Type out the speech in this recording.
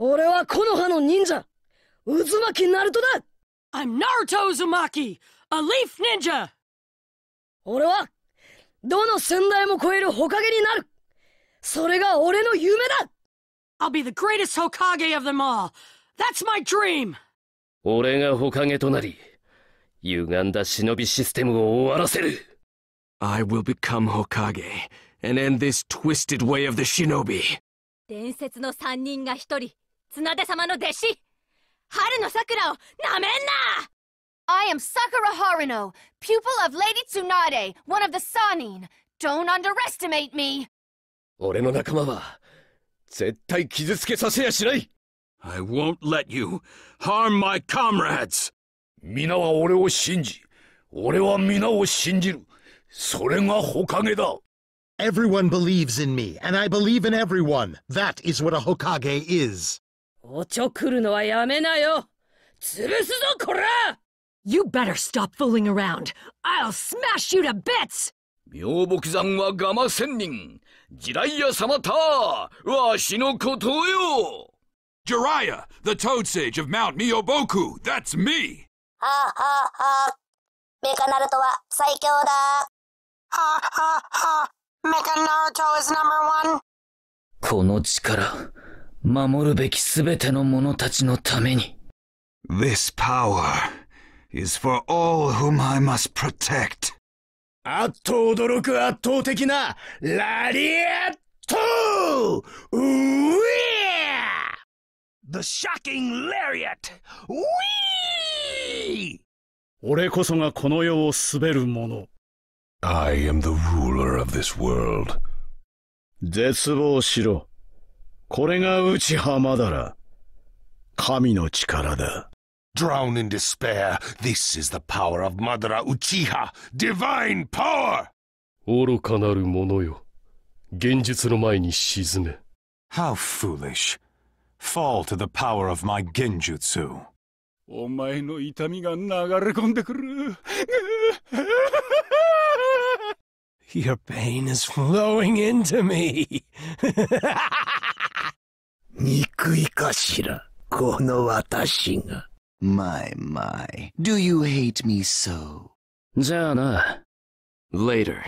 俺は木の葉の忍者渦巻きナルトだ I'm Naruto Uzumaki, a leaf ninja! 俺は、どの先代も超えるホカゲになるそれが俺の夢だ I'll be the greatest Hokage of them all! That's my dream! 俺がホカゲとなり、歪んだ忍びシステムを終わらせる I will become Hokage and end this twisted way of the shinobi! 伝説の三人が一人、綱手様の弟子春の桜をなめんな I am Sakura Haruno, pupil of Lady Tsunade, one of the Sanin. Don't underestimate me! I won't let you harm my comrades! Everyone believes in me, and I believe in everyone. That is what a Hokage is. おちょくるのはやめなよ潰すぞこら You better stop fooling around! I'll smash you to bits! 妙木山はガマ仙人ジライヤ様たわしのことよ Jiraiya, the toad sage of Mount Miyoboku, that's me! はははメカナルトは最強だはははメカナルト is number one この力守るべきすべての者たちのために。This power is for all whom I must protect. あっと驚く圧倒的なラリアットウィア The shocking lariat! ウィー俺こそがこの世を滑る者。I am the ruler of this world. 絶望しろ。これが内浜だら。神の力だ。Drown in despair. This is the power of Madara Uchiha. Divine power! 愚かなる者よ。現実の前に沈め。How foolish. Fall to the power of my genjutsu. お前の痛みが流れ込んでくる。Your pain is flowing into me. 憎いかしらこの私が。My, my. Do you hate me so? じゃあな。Later.